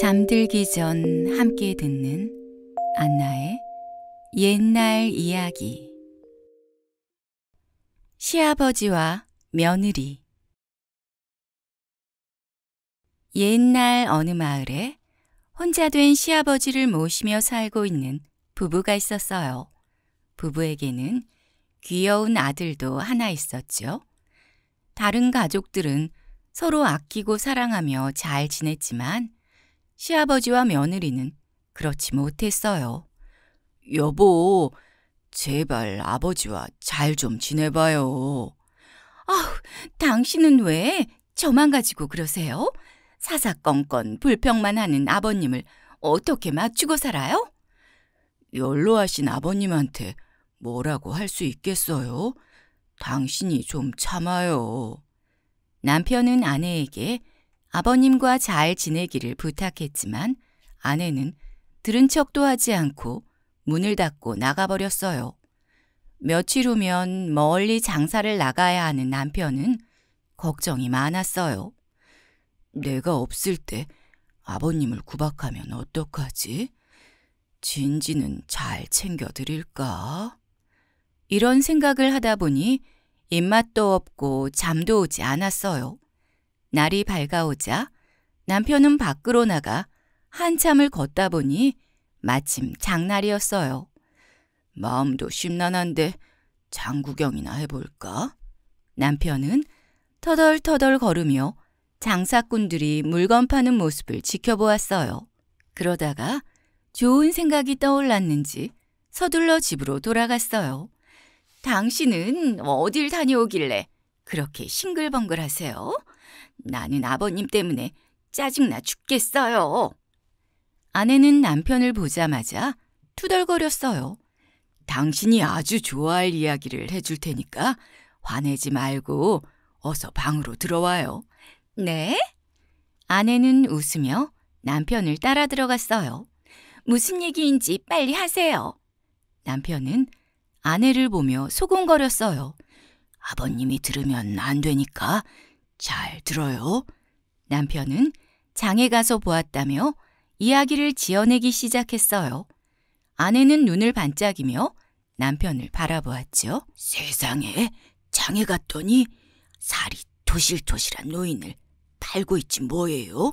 잠들기 전 함께 듣는 안나의 옛날 이야기 시아버지와 며느리 옛날 어느 마을에 혼자 된 시아버지를 모시며 살고 있는 부부가 있었어요. 부부에게는 귀여운 아들도 하나 있었죠. 다른 가족들은 서로 아끼고 사랑하며 잘 지냈지만 시아버지와 며느리는 그렇지 못했어요. 여보, 제발 아버지와 잘 좀 지내봐요. 아우, 당신은 왜 저만 가지고 그러세요? 사사건건 불평만 하는 아버님을 어떻게 맞추고 살아요? 연로하신 아버님한테 뭐라고 할 수 있겠어요? 당신이 좀 참아요. 남편은 아내에게 아버님과 잘 지내기를 부탁했지만 아내는 들은 척도 하지 않고 문을 닫고 나가버렸어요. 며칠 후면 멀리 장사를 나가야 하는 남편은 걱정이 많았어요. 내가 없을 때 아버님을 구박하면 어떡하지? 진지는 잘 챙겨드릴까? 이런 생각을 하다 보니 입맛도 없고 잠도 오지 않았어요. 날이 밝아오자 남편은 밖으로 나가 한참을 걷다 보니 마침 장날이었어요. 마음도 심란한데 장구경이나 해볼까? 남편은 터덜터덜 걸으며 장사꾼들이 물건 파는 모습을 지켜보았어요. 그러다가 좋은 생각이 떠올랐는지 서둘러 집으로 돌아갔어요. 당신은 어딜 다녀오길래 그렇게 싱글벙글 하세요? 나는 아버님 때문에 짜증나 죽겠어요. 아내는 남편을 보자마자 투덜거렸어요. 당신이 아주 좋아할 이야기를 해줄 테니까 화내지 말고 어서 방으로 들어와요. 네? 아내는 웃으며 남편을 따라 들어갔어요. 무슨 얘기인지 빨리 하세요. 남편은 아내를 보며 소곤거렸어요. 아버님이 들으면 안 되니까 잘 들어요. 남편은 장에 가서 보았다며 이야기를 지어내기 시작했어요. 아내는 눈을 반짝이며 남편을 바라보았죠. 세상에 장에 갔더니 살이 토실토실한 노인을 팔고 있지 뭐예요.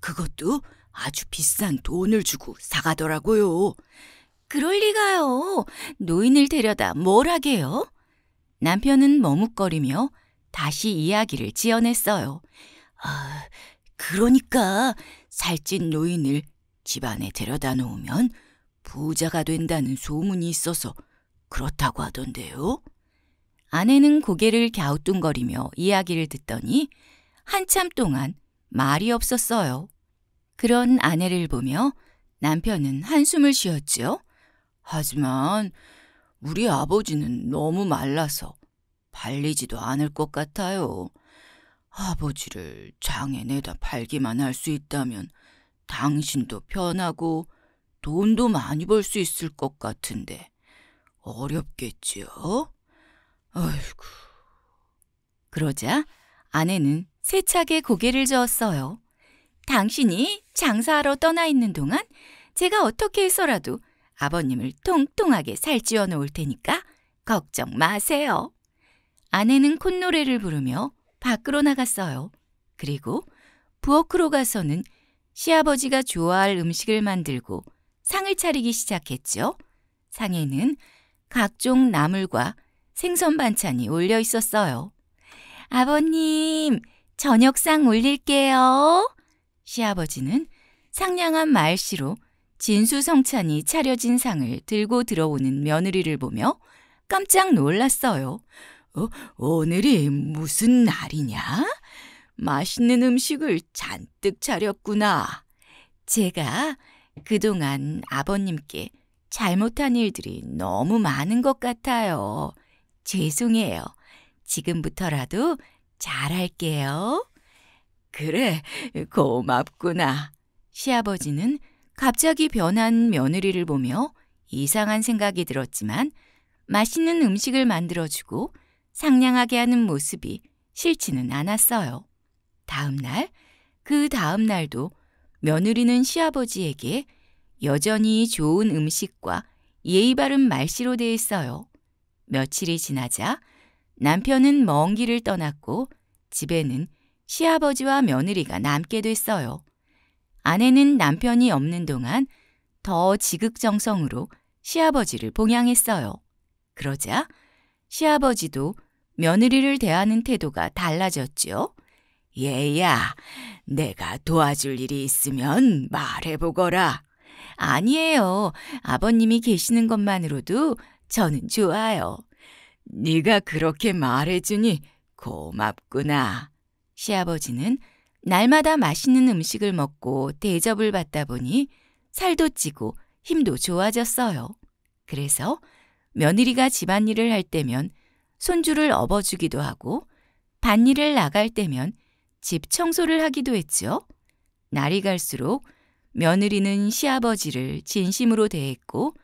그것도 아주 비싼 돈을 주고 사가더라고요. 그럴 리가요. 노인을 데려다 뭘 하게요? 남편은 머뭇거리며 다시 이야기를 지어냈어요. 아, 그러니까 살찐 노인을 집안에 데려다 놓으면 부자가 된다는 소문이 있어서 그렇다고 하던데요. 아내는 고개를 갸우뚱거리며 이야기를 듣더니 한참 동안 말이 없었어요. 그런 아내를 보며 남편은 한숨을 쉬었지요. 하지만 우리 아버지는 너무 말라서 발리지도 않을 것 같아요. 아버지를 장에 내다 팔기만 할 수 있다면 당신도 편하고 돈도 많이 벌 수 있을 것 같은데 어렵겠지요? 아이고. 그러자 아내는 세차게 고개를 저었어요. 당신이 장사하러 떠나 있는 동안 제가 어떻게 해서라도 아버님을 통통하게 살찌워 놓을 테니까 걱정 마세요. 아내는 콧노래를 부르며 밖으로 나갔어요. 그리고 부엌으로 가서는 시아버지가 좋아할 음식을 만들고 상을 차리기 시작했죠. 상에는 각종 나물과 생선 반찬이 올려 있었어요. 아버님, 저녁상 올릴게요. 시아버지는 상냥한 말씨로 진수성찬이 차려진 상을 들고 들어오는 며느리를 보며 깜짝 놀랐어요. 어, 오늘이 무슨 날이냐? 맛있는 음식을 잔뜩 차렸구나. 제가 그동안 아버님께 잘못한 일들이 너무 많은 것 같아요. 죄송해요. 지금부터라도 잘할게요. 그래, 고맙구나. 시아버지는 갑자기 변한 며느리를 보며 이상한 생각이 들었지만 맛있는 음식을 만들어주고 상냥하게 하는 모습이 싫지는 않았어요. 다음 날, 그 다음 날도 며느리는 시아버지에게 여전히 좋은 음식과 예의 바른 말씨로 대했어요. 며칠이 지나자 남편은 먼 길을 떠났고 집에는 시아버지와 며느리가 남게 됐어요. 아내는 남편이 없는 동안 더 지극정성으로 시아버지를 봉양했어요. 그러자 시아버지도 며느리를 대하는 태도가 달라졌죠요 얘야, 내가 도와줄 일이 있으면 말해보거라. 아니에요. 아버님이 계시는 것만으로도 저는 좋아요. 네가 그렇게 말해주니 고맙구나. 시아버지는 날마다 맛있는 음식을 먹고 대접을 받다 보니 살도 찌고 힘도 좋아졌어요. 그래서 며느리가 집안일을 할 때면 손주를 업어주기도 하고 반일을 나갈 때면 집 청소를 하기도 했죠 날이 갈수록 며느리는 시아버지를 진심으로 대했고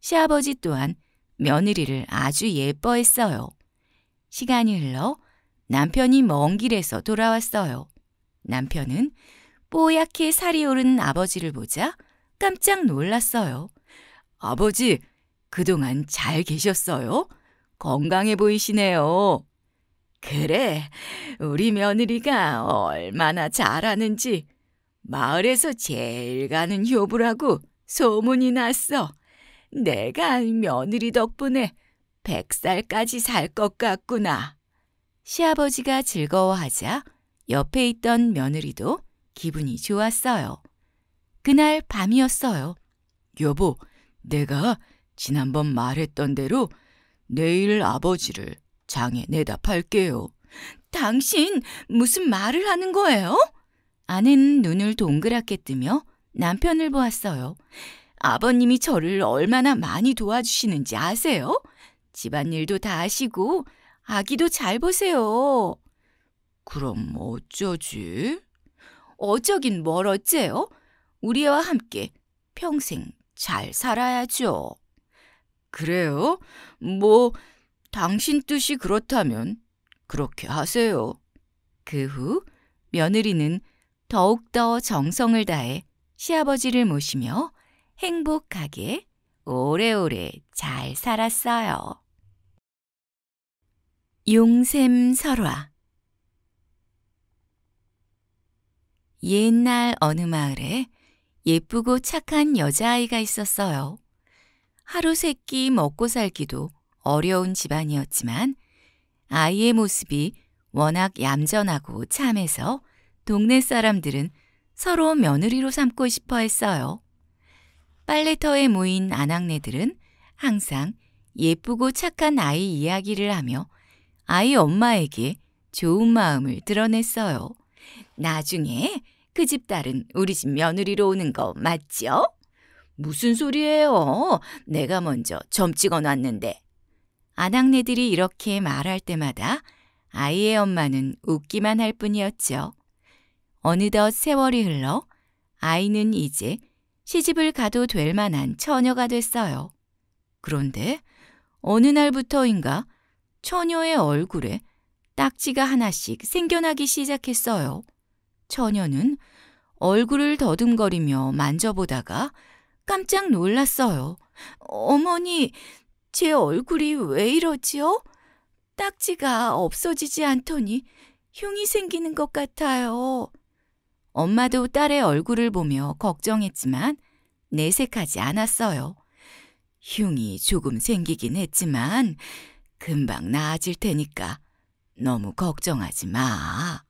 시아버지 또한 며느리를 아주 예뻐했어요. 시간이 흘러 남편이 먼 길에서 돌아왔어요. 남편은 뽀얗게 살이 오른 아버지를 보자 깜짝 놀랐어요. 아버지, 그동안 잘 계셨어요? 건강해 보이시네요. 그래, 우리 며느리가 얼마나 잘하는지 마을에서 제일 가는 요부라고 소문이 났어. 내가 며느리 덕분에 백살까지 살 것 같구나. 시아버지가 즐거워하자 옆에 있던 며느리도 기분이 좋았어요. 그날 밤이었어요. 여보, 내가 지난번 말했던 대로 내일 아버지를 장에 내다 팔게요. 당신 무슨 말을 하는 거예요? 아는 내 눈을 동그랗게 뜨며 남편을 보았어요. 아버님이 저를 얼마나 많이 도와주시는지 아세요? 집안일도 다 하시고 아기도 잘 보세요. 그럼 어쩌지? 어쩌긴 뭘 어째요? 우리와 함께 평생 잘 살아야죠. 그래요? 뭐, 당신 뜻이 그렇다면 그렇게 하세요. 그 후 며느리는 더욱더 정성을 다해 시아버지를 모시며 행복하게 오래오래 잘 살았어요. 용샘 설화 옛날 어느 마을에 예쁘고 착한 여자아이가 있었어요. 하루 세 끼 먹고 살기도 어려운 집안이었지만 아이의 모습이 워낙 얌전하고 참해서 동네 사람들은 서로 며느리로 삼고 싶어 했어요. 빨래터에 모인 아낙네들은 항상 예쁘고 착한 아이 이야기를 하며 아이 엄마에게 좋은 마음을 드러냈어요. 나중에 그 집 딸은 우리 집 며느리로 오는 거 맞죠? 무슨 소리예요? 내가 먼저 점 찍어 놨는데. 아낙네들이 이렇게 말할 때마다 아이의 엄마는 웃기만 할 뿐이었죠. 어느덧 세월이 흘러 아이는 이제 시집을 가도 될 만한 처녀가 됐어요. 그런데 어느 날부터인가 처녀의 얼굴에 딱지가 하나씩 생겨나기 시작했어요. 처녀는 얼굴을 더듬거리며 만져보다가 깜짝 놀랐어요. 어머니, 제 얼굴이 왜 이러지요? 딱지가 없어지지 않더니 흉이 생기는 것 같아요. 엄마도 딸의 얼굴을 보며 걱정했지만 내색하지 않았어요. 흉이 조금 생기긴 했지만 금방 나아질 테니까 너무 걱정하지 마.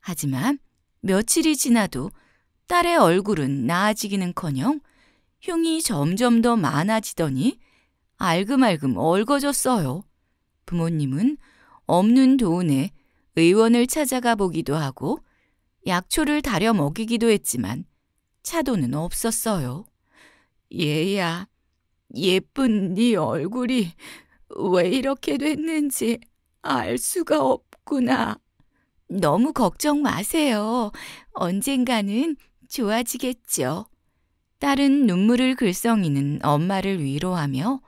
하지만 며칠이 지나도 딸의 얼굴은 나아지기는커녕 흉이 점점 더 많아지더니 알금알금 얼거졌어요. 부모님은 없는 돈에 의원을 찾아가 보기도 하고 약초를 다려 먹이기도 했지만 차도는 없었어요. 얘야, 예쁜 네 얼굴이 왜 이렇게 됐는지 알 수가 없구나. 너무 걱정 마세요. 언젠가는 좋아지겠죠. 딸은 눈물을 글썽이는 엄마를 위로하며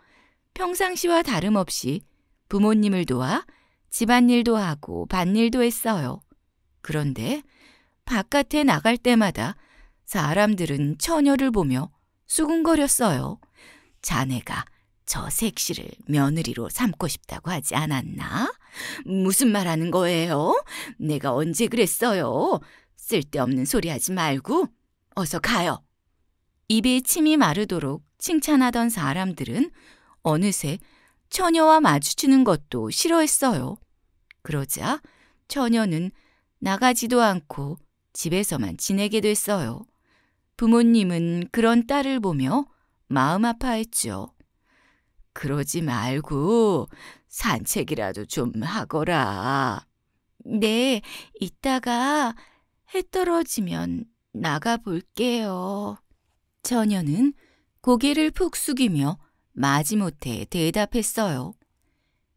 평상시와 다름없이 부모님을 도와 집안일도 하고 밭일도 했어요. 그런데 바깥에 나갈 때마다 사람들은 처녀를 보며 수군거렸어요. 자네가 저 색시를 며느리로 삼고 싶다고 하지 않았나? 무슨 말 하는 거예요? 내가 언제 그랬어요? 쓸데없는 소리 하지 말고 어서 가요. 입에 침이 마르도록 칭찬하던 사람들은 어느새 처녀와 마주치는 것도 싫어했어요. 그러자 처녀는 나가지도 않고 집에서만 지내게 됐어요. 부모님은 그런 딸을 보며 마음 아파했죠. 그러지 말고 산책이라도 좀 하거라. 네, 이따가 해 떨어지면 나가 볼게요. 처녀는 고개를 푹 숙이며 마지못해 대답했어요.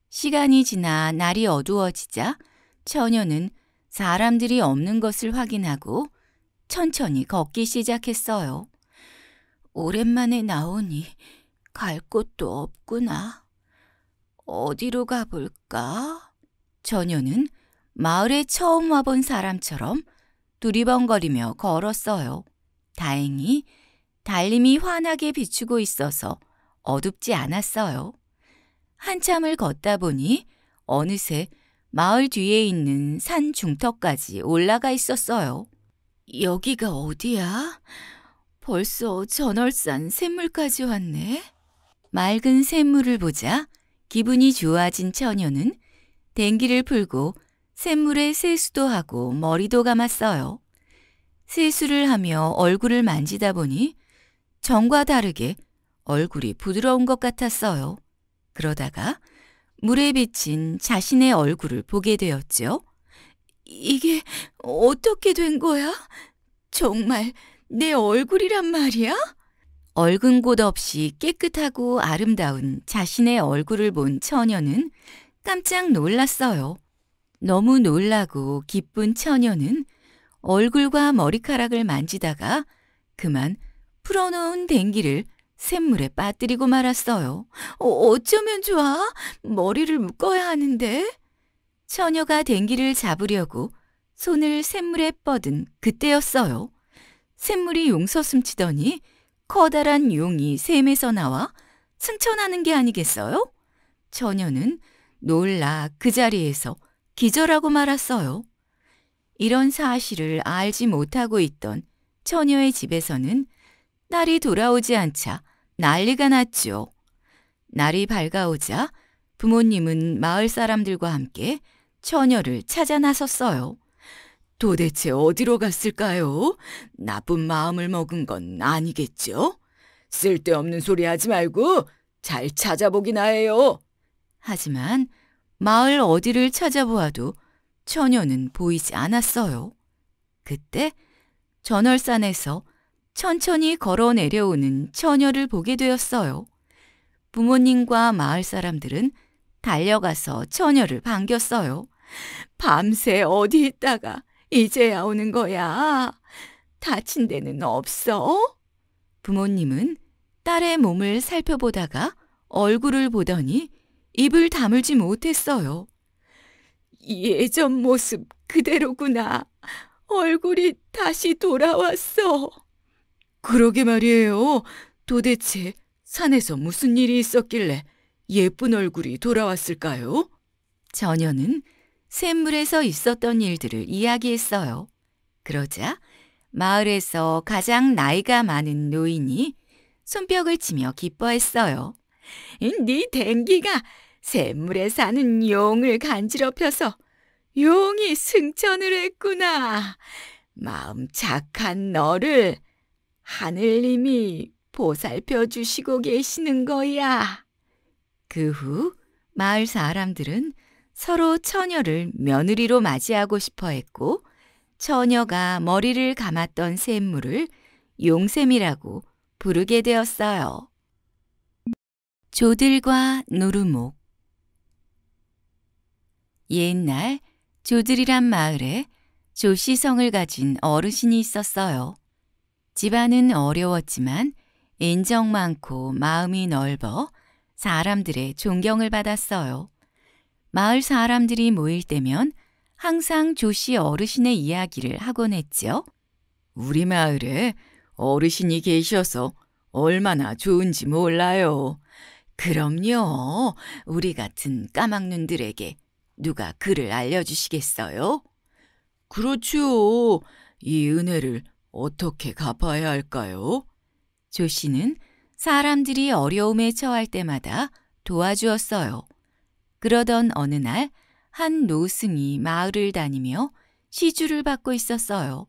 시간이 지나 날이 어두워지자 처녀는 사람들이 없는 것을 확인하고 천천히 걷기 시작했어요. 오랜만에 나오니 갈 곳도 없구나. 어디로 가볼까? 전녀는 마을에 처음 와본 사람처럼 두리번거리며 걸었어요. 다행히 달님이 환하게 비추고 있어서 어둡지 않았어요. 한참을 걷다 보니 어느새 마을 뒤에 있는 산 중턱까지 올라가 있었어요. 여기가 어디야? 벌써 전월산 샘물까지 왔네. 맑은 샘물을 보자 기분이 좋아진 처녀는 댕기를 풀고 샘물에 세수도 하고 머리도 감았어요. 세수를 하며 얼굴을 만지다 보니 전과 다르게 얼굴이 부드러운 것 같았어요. 그러다가 물에 비친 자신의 얼굴을 보게 되었지요. 이게 어떻게 된 거야? 정말 내 얼굴이란 말이야? 얼근 곳 없이 깨끗하고 아름다운 자신의 얼굴을 본 처녀는 깜짝 놀랐어요. 너무 놀라고 기쁜 처녀는 얼굴과 머리카락을 만지다가 그만 풀어놓은 댕기를 샘물에 빠뜨리고 말았어요. 어, 쩌면 좋아? 머리를 묶어야 하는데. 처녀가 댕기를 잡으려고 손을 샘물에 뻗은 그때였어요. 샘물이 용서 숨치더니 커다란 용이 샘에서 나와 승천하는 게 아니겠어요? 처녀는 놀라 그 자리에서 기절하고 말았어요. 이런 사실을 알지 못하고 있던 처녀의 집에서는 날이 돌아오지 않자 난리가 났지요. 날이 밝아오자 부모님은 마을 사람들과 함께 처녀를 찾아 나섰어요. 도대체 어디로 갔을까요? 나쁜 마음을 먹은 건 아니겠죠? 쓸데없는 소리 하지 말고 잘 찾아보기나 해요. 하지만 마을 어디를 찾아보아도 처녀는 보이지 않았어요. 그때 전월산에서 천천히 걸어 내려오는 처녀를 보게 되었어요. 부모님과 마을 사람들은 달려가서 처녀를 반겼어요. 밤새 어디 있다가 이제야 오는 거야. 다친 데는 없어? 부모님은 딸의 몸을 살펴보다가 얼굴을 보더니 입을 다물지 못했어요. 예전 모습 그대로구나. 얼굴이 다시 돌아왔어. 그러게 말이에요. 도대체 산에서 무슨 일이 있었길래 예쁜 얼굴이 돌아왔을까요? 전혀는 샘물에서 있었던 일들을 이야기했어요. 그러자 마을에서 가장 나이가 많은 노인이 손뼉을 치며 기뻐했어요. 네 댕기가 샘물에 사는 용을 간지럽혀서 용이 승천을 했구나. 마음 착한 너를 하늘님이 보살펴 주시고 계시는 거야. 그 후 마을 사람들은 서로 처녀를 며느리로 맞이하고 싶어 했고 처녀가 머리를 감았던 샘물을 용샘이라고 부르게 되었어요. 조들과 노루목 옛날 조들이란 마을에 조씨성을 가진 어르신이 있었어요. 집안은 어려웠지만 인정 많고 마음이 넓어 사람들의 존경을 받았어요. 마을 사람들이 모일 때면 항상 조씨 어르신의 이야기를 하곤 했지요. 우리 마을에 어르신이 계셔서 얼마나 좋은지 몰라요. 그럼요. 우리 같은 까막눈들에게 누가 그를 알려주시겠어요? 그렇지요. 이 은혜를 어떻게 갚아야 할까요? 조 씨는 사람들이 어려움에 처할 때마다 도와주었어요. 그러던 어느 날 한 노승이 마을을 다니며 시주를 받고 있었어요.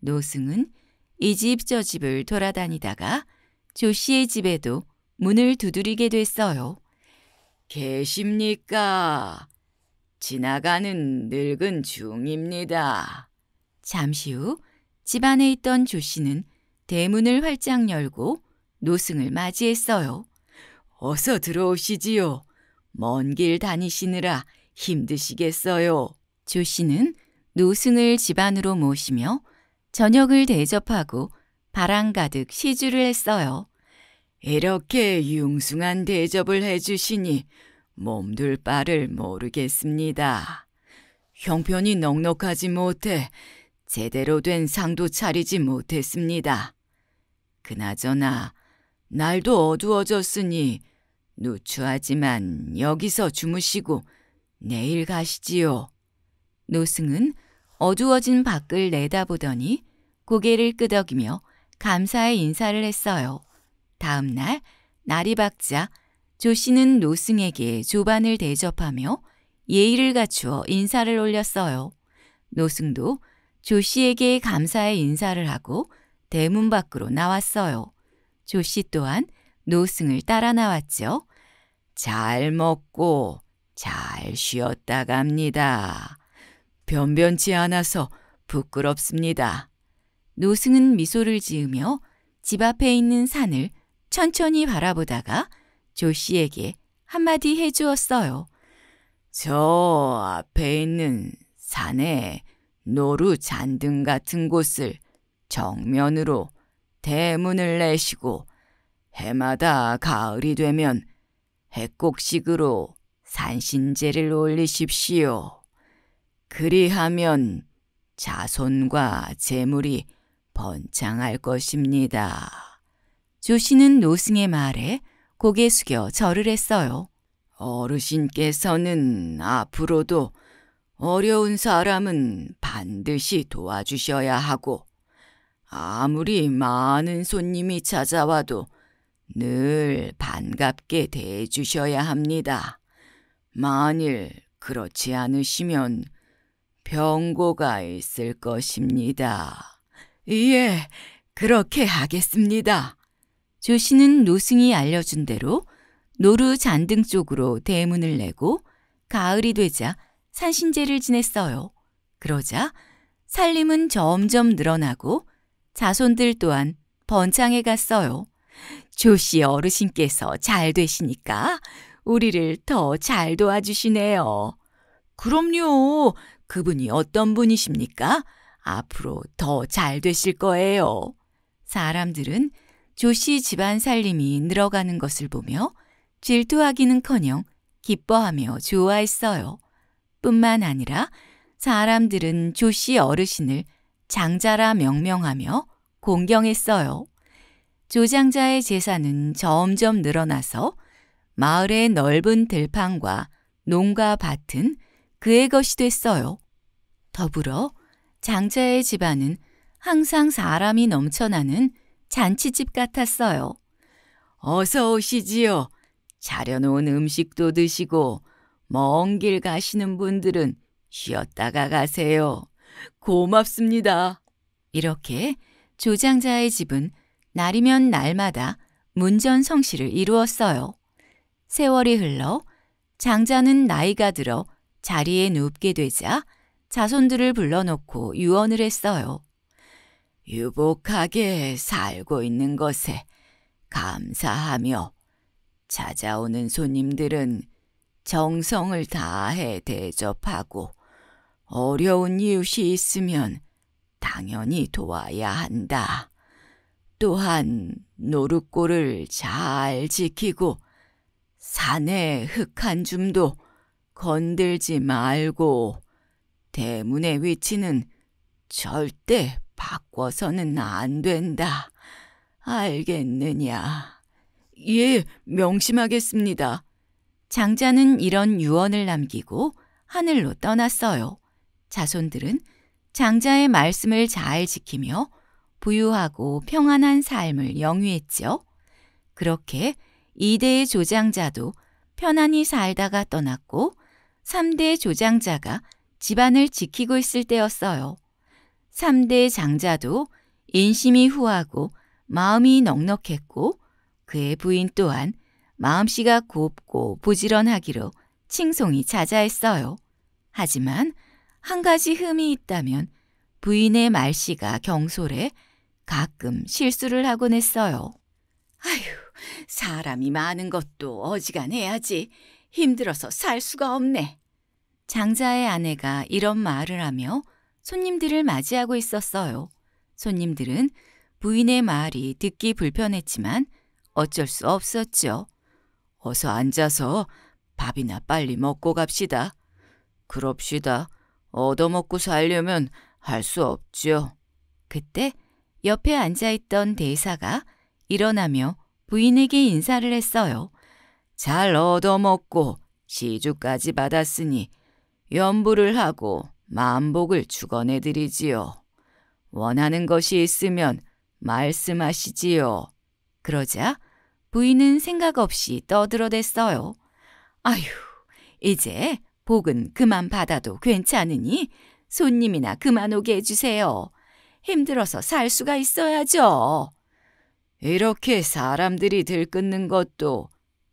노승은 이 집 저 집을 돌아다니다가 조 씨의 집에도 문을 두드리게 됐어요. 계십니까? 지나가는 늙은 중입니다. 잠시 후 집안에 있던 조 씨는 대문을 활짝 열고 노승을 맞이했어요. 어서 들어오시지요. 먼길 다니시느라 힘드시겠어요. 조 씨는 노승을 집안으로 모시며 저녁을 대접하고 바람 가득 시주를 했어요. 이렇게 융숭한 대접을 해주시니 몸둘 바를 모르겠습니다. 형편이 넉넉하지 못해 제대로 된 상도 차리지 못했습니다. 그나저나 날도 어두워졌으니 누추하지만 여기서 주무시고 내일 가시지요. 노승은 어두워진 밖을 내다보더니 고개를 끄덕이며 감사의 인사를 했어요. 다음 날 날이 밝자 조 씨는 노승에게 조반을 대접하며 예의를 갖추어 인사를 올렸어요. 노승도 조 씨에게 감사의 인사를 하고 대문 밖으로 나왔어요. 조씨 또한 노승을 따라 나왔죠잘 먹고 잘 쉬었다 갑니다. 변변치 않아서 부끄럽습니다. 노승은 미소를 지으며 집 앞에 있는 산을 천천히 바라보다가 조 씨에게 한마디 해주었어요. 저 앞에 있는 산에 노루 잔등 같은 곳을 정면으로 대문을 내시고 해마다 가을이 되면 해곡식으로 산신제를 올리십시오. 그리하면 자손과 재물이 번창할 것입니다. 조씨는 노승의 말에 고개 숙여 절을 했어요. 어르신께서는 앞으로도 어려운 사람은 반드시 도와주셔야 하고 아무리 많은 손님이 찾아와도 늘 반갑게 대해주셔야 합니다. 만일 그렇지 않으시면 병고가 있을 것입니다. 예, 그렇게 하겠습니다. 조씨는 노승이 알려준 대로 노루 잔등 쪽으로 대문을 내고 가을이 되자 산신제를 지냈어요. 그러자 살림은 점점 늘어나고 자손들 또한 번창해 갔어요. 조씨 어르신께서 잘 되시니까 우리를 더 잘 도와주시네요. 그럼요. 그분이 어떤 분이십니까? 앞으로 더 잘 되실 거예요. 사람들은 조씨 집안 살림이 늘어가는 것을 보며 질투하기는커녕 기뻐하며 좋아했어요. 뿐만 아니라 사람들은 조씨 어르신을 장자라 명명하며 공경했어요. 조장자의 재산은 점점 늘어나서 마을의 넓은 들판과 농가 밭은 그의 것이 됐어요. 더불어 장자의 집안은 항상 사람이 넘쳐나는 잔치집 같았어요. 어서 오시지요. 차려놓은 음식도 드시고 먼 길 가시는 분들은 쉬었다가 가세요. 고맙습니다. 이렇게 조장자의 집은 날이면 날마다 문전성시를 이루었어요. 세월이 흘러 장자는 나이가 들어 자리에 눕게 되자 자손들을 불러놓고 유언을 했어요. 유복하게 살고 있는 것에 감사하며 찾아오는 손님들은 정성을 다해 대접하고 어려운 이웃이 있으면 당연히 도와야 한다. 또한 노릇골을 잘 지키고 산의 흙 한 줌도 건들지 말고 대문의 위치는 절대 바꿔서는 안 된다. 알겠느냐? 예, 명심하겠습니다. 장자는 이런 유언을 남기고 하늘로 떠났어요. 자손들은 장자의 말씀을 잘 지키며 부유하고 평안한 삶을 영위했지요. 그렇게 2대의 조장자도 편안히 살다가 떠났고 3대의 조장자가 집안을 지키고 있을 때였어요. 3대의 장자도 인심이 후하고 마음이 넉넉했고 그의 부인 또한 마음씨가 곱고 부지런하기로 칭송이 자자했어요. 하지만 한 가지 흠이 있다면 부인의 말씨가 경솔해 가끔 실수를 하곤 했어요. 아휴, 사람이 많은 것도 어지간해야지. 힘들어서 살 수가 없네. 장자의 아내가 이런 말을 하며 손님들을 맞이하고 있었어요. 손님들은 부인의 말이 듣기 불편했지만 어쩔 수 없었죠. 어서 앉아서 밥이나 빨리 먹고 갑시다. 그럽시다. 얻어먹고 살려면 할 수 없지요. 그때 옆에 앉아있던 대사가 일어나며 부인에게 인사를 했어요. 잘 얻어먹고 시주까지 받았으니 연부를 하고 만복을 주건해드리지요. 원하는 것이 있으면 말씀하시지요. 그러자 부인은 생각 없이 떠들어댔어요. 아휴, 이제 복은 그만 받아도 괜찮으니 손님이나 그만 오게 해주세요. 힘들어서 살 수가 있어야죠. 이렇게 사람들이 들끓는 것도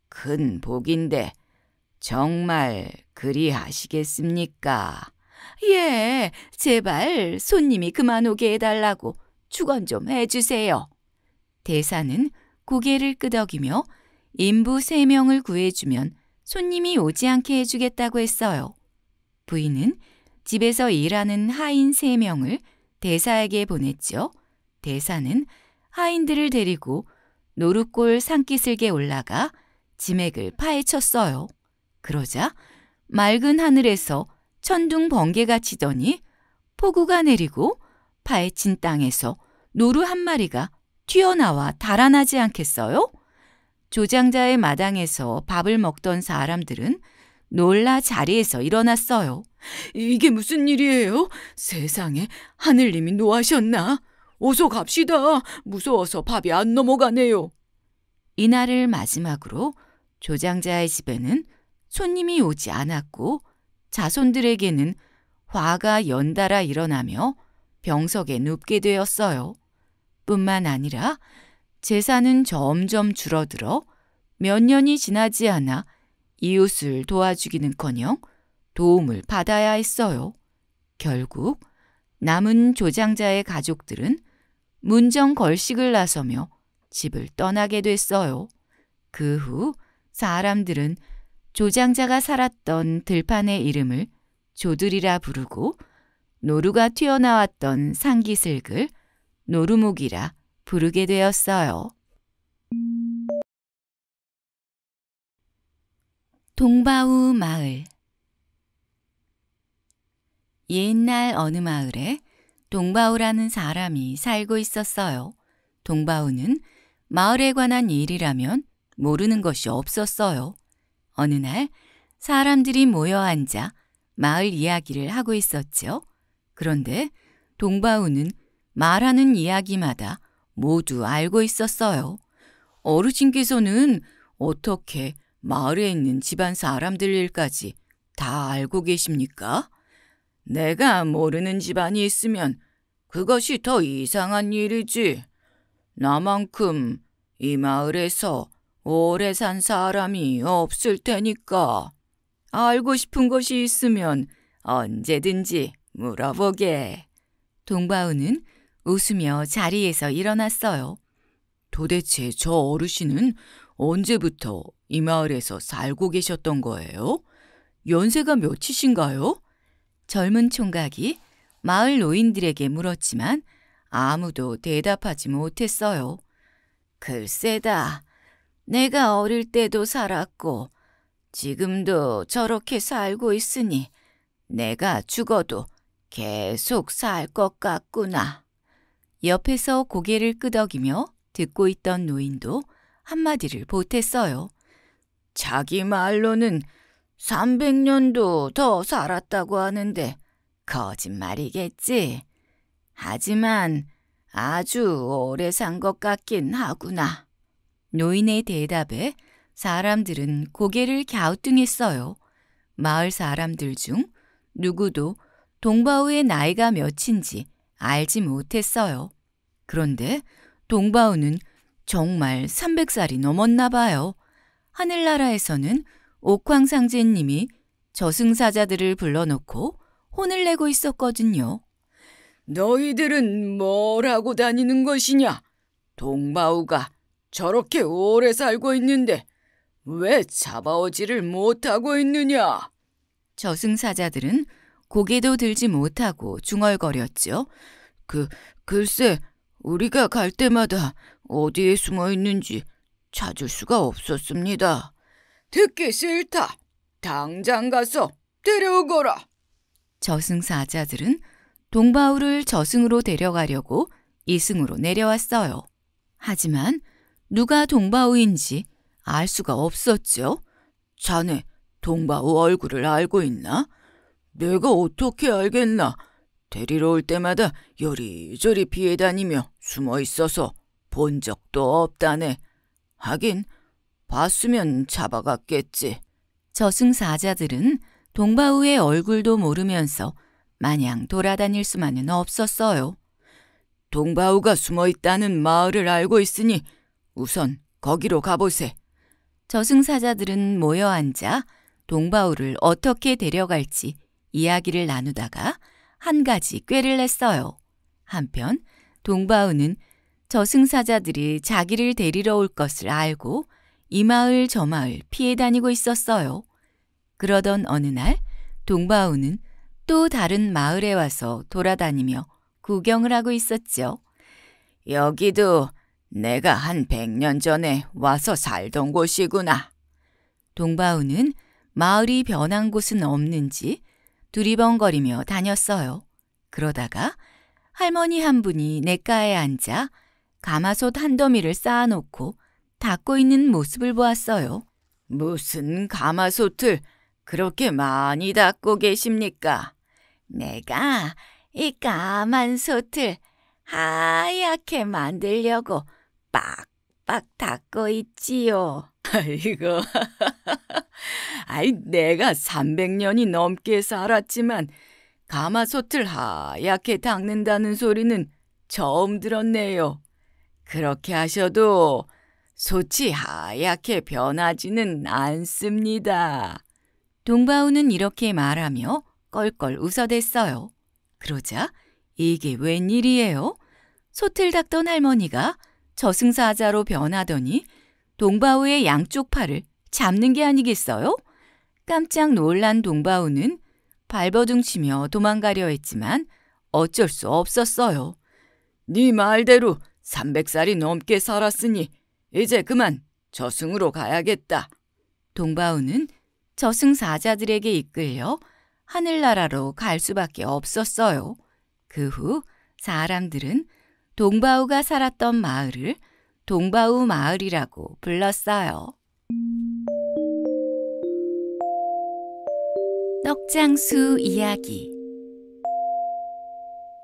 큰 복인데 정말 그리하시겠습니까? 예, 제발 손님이 그만 오게 해달라고 주관 좀 해주세요. 대사는 고개를 끄덕이며 인부 세명을 구해주면 손님이 오지 않게 해주겠다고 했어요. 부인은 집에서 일하는 하인 세명을 대사에게 보냈죠 대사는 하인들을 데리고 노루골 산기슭에 올라가 지맥을 파헤쳤어요. 그러자 맑은 하늘에서 천둥 번개가 치더니 폭우가 내리고 파헤친 땅에서 노루 한 마리가 튀어나와 달아나지 않겠어요? 조장자의 마당에서 밥을 먹던 사람들은 놀라 자리에서 일어났어요. 이게 무슨 일이에요? 세상에 하늘님이 노하셨나? 어서 갑시다. 무서워서 밥이 안 넘어가네요. 이날을 마지막으로 조장자의 집에는 손님이 오지 않았고 자손들에게는 화가 연달아 일어나며 병석에 눕게 되었어요. 뿐만 아니라 재산은 점점 줄어들어 몇 년이 지나지 않아 이웃을 도와주기는커녕 도움을 받아야 했어요. 결국 남은 조장자의 가족들은 문정 걸식을 나서며 집을 떠나게 됐어요. 그 후 사람들은 조장자가 살았던 들판의 이름을 조들이라 부르고 노루가 튀어나왔던 상기슬글 노루목이라 부르게 되었어요. 동바우 마을 옛날 어느 마을에 동바우라는 사람이 살고 있었어요. 동바우는 마을에 관한 일이라면 모르는 것이 없었어요. 어느 날 사람들이 모여 앉아 마을 이야기를 하고 있었지요. 그런데 동바우는 말하는 이야기마다 모두 알고 있었어요. 어르신께서는 어떻게 마을에 있는 집안 사람들 일까지 다 알고 계십니까? 내가 모르는 집안이 있으면 그것이 더 이상한 일이지. 나만큼 이 마을에서 오래 산 사람이 없을 테니까. 알고 싶은 것이 있으면 언제든지 물어보게. 동바우는 웃으며 자리에서 일어났어요. 도대체 저 어르신은 언제부터 이 마을에서 살고 계셨던 거예요? 연세가 몇이신가요? 젊은 총각이 마을 노인들에게 물었지만 아무도 대답하지 못했어요. 글쎄다. 내가 어릴 때도 살았고 지금도 저렇게 살고 있으니 내가 죽어도 계속 살 것 같구나. 옆에서 고개를 끄덕이며 듣고 있던 노인도 한마디를 보탰어요. 자기 말로는 300년도 더 살았다고 하는데 거짓말이겠지. 하지만 아주 오래 산 것 같긴 하구나. 노인의 대답에 사람들은 고개를 갸우뚱했어요. 마을 사람들 중 누구도 동바우의 나이가 몇인지 알지 못했어요. 그런데 동바우는 정말 300살이 넘었나 봐요. 하늘나라에서는 옥황상제님이 저승사자들을 불러놓고 혼을 내고 있었거든요. 너희들은 뭘 하고 다니는 것이냐? 동마우가 저렇게 오래 살고 있는데 왜 잡아오지를 못하고 있느냐? 저승사자들은 고개도 들지 못하고 중얼거렸죠. 그, 글쎄, 우리가 갈 때마다 어디에 숨어 있는지 찾을 수가 없었습니다. 듣기 싫다. 당장 가서 데려오거라. 저승사자들은 동바울을 저승으로 데려가려고 이승으로 내려왔어요. 하지만 누가 동바우인지 알 수가 없었죠. 자네 동바우 얼굴을 알고 있나? 내가 어떻게 알겠나? 데리러 올 때마다 요리조리 피해 다니며 숨어 있어서 본 적도 없다네. 하긴 봤으면 잡아갔겠지. 저승사자들은 동바우의 얼굴도 모르면서 마냥 돌아다닐 수만은 없었어요. 동바우가 숨어 있다는 마을을 알고 있으니 우선 거기로 가보세. 저승사자들은 모여 앉아 동바우를 어떻게 데려갈지 이야기를 나누다가 한 가지 꾀를 냈어요. 한편 동바우는 저승사자들이 자기를 데리러 올 것을 알고 이 마을 저 마을 피해 다니고 있었어요. 그러던 어느 날 동바우는 또 다른 마을에 와서 돌아다니며 구경을 하고 있었지요. 여기도 내가 한 100년 전에 와서 살던 곳이구나. 동바우는 마을이 변한 곳은 없는지 두리번거리며 다녔어요. 그러다가 할머니 한 분이 내과에 앉아 가마솥 한 더미를 쌓아놓고 닦고 있는 모습을 보았어요. 무슨 가마솥을 그렇게 많이 닦고 계십니까? 내가 이 까만 솥을 하얗게 만들려고 빡빡 닦고 있지요. 아이고, 아이 내가 300년이 넘게 살았지만 가마솥을 하얗게 닦는다는 소리는 처음 들었네요. 그렇게 하셔도 솥이 하얗게 변하지는 않습니다. 동바우는 이렇게 말하며 껄껄 웃어댔어요. 그러자 이게 웬일이에요? 소틀 닦던 할머니가 저승사자로 변하더니 동바우의 양쪽 팔을 잡는 게 아니겠어요? 깜짝 놀란 동바우는 발버둥치며 도망가려 했지만 어쩔 수 없었어요. 네 말대로 300살이 넘게 살았으니 이제 그만 저승으로 가야겠다. 동바우는 저승 사자들에게 이끌려 하늘나라로 갈 수밖에 없었어요. 그 후 사람들은 동바우가 살았던 마을을 동바우 마을이라고 불렀어요. 떡장수 이야기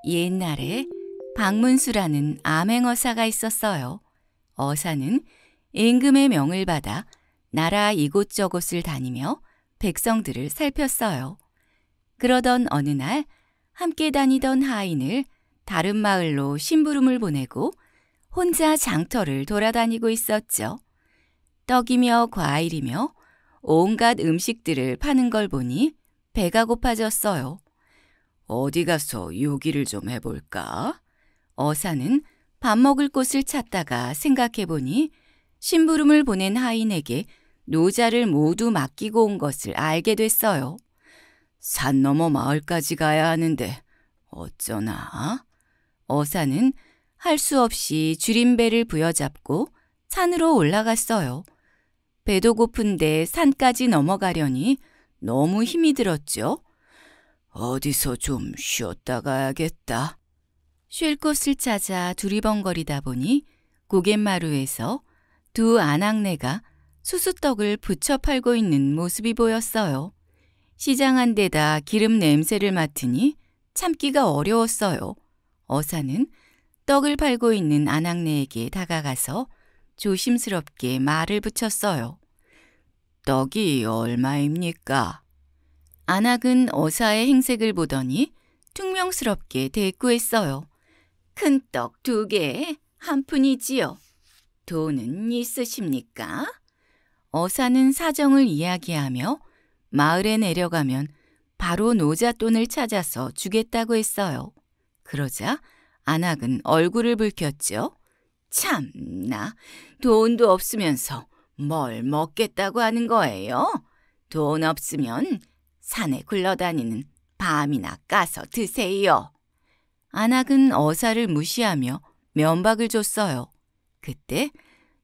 옛날에 박문수라는 암행어사가 있었어요. 어사는 임금의 명을 받아 나라 이곳저곳을 다니며 백성들을 살폈어요. 그러던 어느 날 함께 다니던 하인을 다른 마을로 심부름을 보내고 혼자 장터를 돌아다니고 있었죠. 떡이며 과일이며 온갖 음식들을 파는 걸 보니 배가 고파졌어요. 어디 가서 요기를 좀 해볼까? 어사는 밥 먹을 곳을 찾다가 생각해보니 심부름을 보낸 하인에게 노자를 모두 맡기고 온 것을 알게 됐어요. 산 넘어 마을까지 가야 하는데 어쩌나? 어사는 할 수 없이 줄임배를 부여잡고 산으로 올라갔어요. 배도 고픈데 산까지 넘어가려니 너무 힘이 들었죠. 어디서 좀 쉬었다 가야겠다. 쉴 곳을 찾아 두리번거리다 보니 고갯마루에서 두 아낙네가 수수떡을 부쳐 팔고 있는 모습이 보였어요. 시장 한 데다 기름 냄새를 맡으니 참기가 어려웠어요. 어사는 떡을 팔고 있는 아낙네에게 다가가서 조심스럽게 말을 붙였어요. 떡이 얼마입니까? 아낙은 어사의 행색을 보더니 퉁명스럽게 대꾸했어요. 큰떡두 개에 한 푼이지요. 돈은 있으십니까? 어사는 사정을 이야기하며 마을에 내려가면 바로 노잣돈을 찾아서 주겠다고 했어요. 그러자 안학은 얼굴을 붉혔죠. 참나, 돈도 없으면서 뭘 먹겠다고 하는 거예요? 돈 없으면 산에 굴러다니는 밤이나 까서 드세요. 안악은 어사를 무시하며 면박을 줬어요. 그때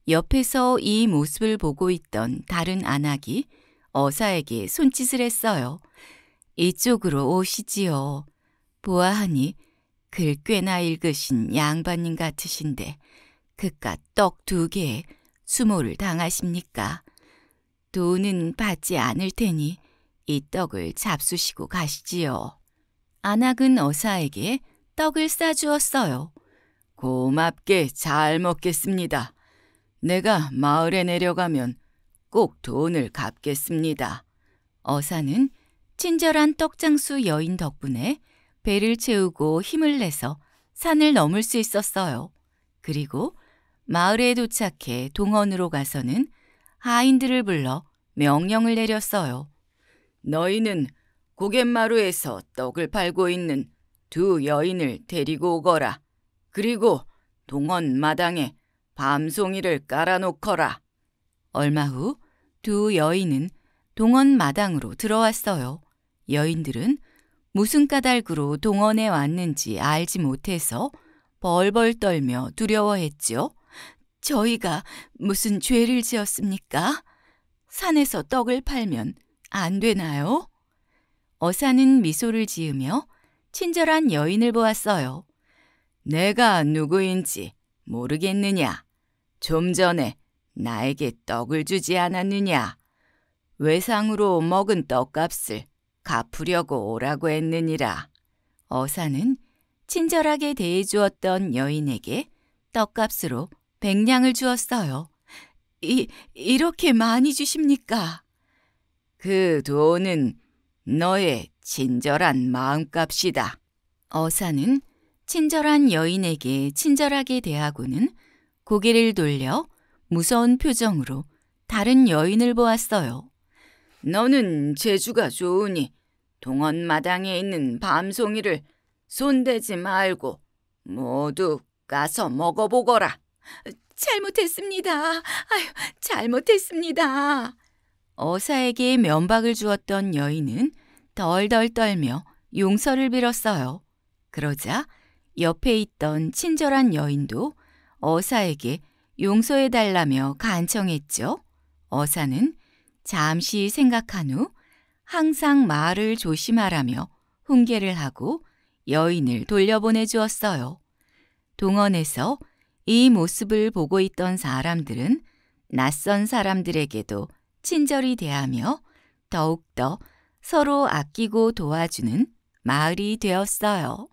옆에서 이 모습을 보고 있던 다른 안악이 어사에게 손짓을 했어요. 이쪽으로 오시지요. 보아하니 글 꽤나 읽으신 양반님 같으신데 그깟 떡 두 개에 수모를 당하십니까? 돈은 받지 않을 테니 이 떡을 잡수시고 가시지요. 안악은 어사에게 떡을 싸주었어요. 고맙게 잘 먹겠습니다. 내가 마을에 내려가면 꼭 돈을 갚겠습니다. 어사는 친절한 떡장수 여인 덕분에 배를 채우고 힘을 내서 산을 넘을 수 있었어요. 그리고 마을에 도착해 동원으로 가서는 하인들을 불러 명령을 내렸어요. 너희는 고갯마루에서 떡을 팔고 있는 두 여인을 데리고 오거라. 그리고 동원 마당에 밤송이를 깔아놓거라. 얼마 후 두 여인은 동원 마당으로 들어왔어요. 여인들은 무슨 까닭으로 동원에 왔는지 알지 못해서 벌벌 떨며 두려워했지요. 저희가 무슨 죄를 지었습니까? 산에서 떡을 팔면 안 되나요? 어사는 미소를 지으며 친절한 여인을 보았어요. 내가 누구인지 모르겠느냐? 좀 전에 나에게 떡을 주지 않았느냐? 외상으로 먹은 떡값을 갚으려고 오라고 했느니라. 어사는 친절하게 대해주었던 여인에게 떡값으로 백냥을 주었어요. 이, 이렇게 많이 주십니까? 그 돈은 너의 친절한 마음값이다. 어사는 친절한 여인에게 친절하게 대하고는 고개를 돌려 무서운 표정으로 다른 여인을 보았어요. 너는 재주가 좋으니 동원 마당에 있는 밤송이를 손대지 말고 모두 까서 먹어보거라. 잘못했습니다. 아유, 잘못했습니다. 어사에게 면박을 주었던 여인은 덜덜 떨며 용서를 빌었어요. 그러자 옆에 있던 친절한 여인도 어사에게 용서해달라며 간청했죠. 어사는 잠시 생각한 후 항상 말을 조심하라며 훈계를 하고 여인을 돌려보내 주었어요. 동원에서 이 모습을 보고 있던 사람들은 낯선 사람들에게도 친절히 대하며 더욱더 서로 아끼고 도와주는 마을이 되었어요.